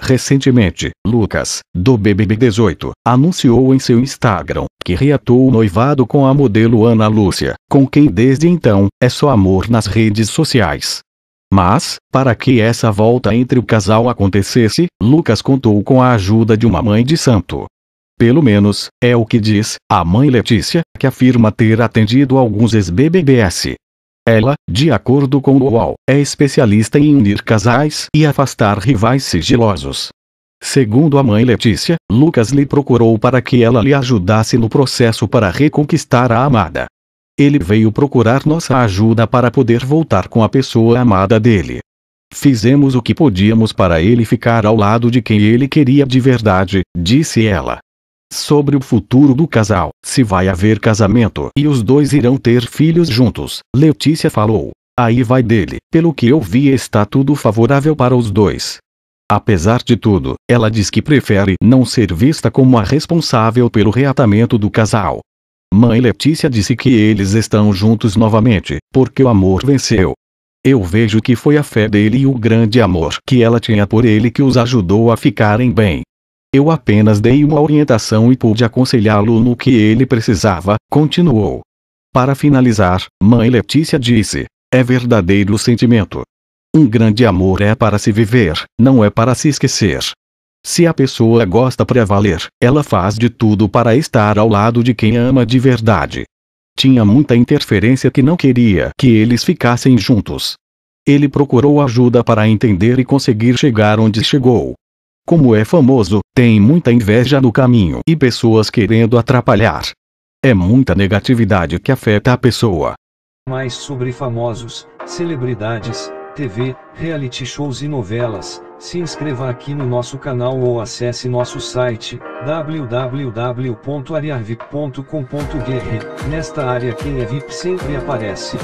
Recentemente, Lucas, do BBB18, anunciou em seu Instagram que reatou o noivado com a modelo Ana Lúcia, com quem desde então é só amor nas redes sociais. Mas, para que essa volta entre o casal acontecesse, Lucas contou com a ajuda de uma mãe de santo. Pelo menos, é o que diz a mãe Letícia, que afirma ter atendido alguns ex-BBBs ela, de acordo com o UOL, é especialista em unir casais e afastar rivais sigilosos. Segundo a mãe Letícia, Lucas lhe procurou para que ela lhe ajudasse no processo para reconquistar a amada. Ele veio procurar nossa ajuda para poder voltar com a pessoa amada dele. Fizemos o que podíamos para ele ficar ao lado de quem ele queria de verdade, disse ela sobre o futuro do casal, se vai haver casamento e os dois irão ter filhos juntos, Letícia falou. Aí vai dele, pelo que eu vi está tudo favorável para os dois. Apesar de tudo, ela diz que prefere não ser vista como a responsável pelo reatamento do casal. Mãe Letícia disse que eles estão juntos novamente, porque o amor venceu. Eu vejo que foi a fé dele e o grande amor que ela tinha por ele que os ajudou a ficarem bem. Eu apenas dei uma orientação e pude aconselhá-lo no que ele precisava, continuou. Para finalizar, mãe Letícia disse: É verdadeiro sentimento. Um grande amor é para se viver, não é para se esquecer. Se a pessoa gosta para valer, ela faz de tudo para estar ao lado de quem ama de verdade. Tinha muita interferência que não queria que eles ficassem juntos. Ele procurou ajuda para entender e conseguir chegar onde chegou como é famoso, tem muita inveja no caminho e pessoas querendo atrapalhar. É muita negatividade que afeta a pessoa. Mais sobre famosos, celebridades, TV, reality shows e novelas, se inscreva aqui no nosso canal ou acesse nosso site www.ariarvip.com.br. Nesta área quem é VIP sempre aparece.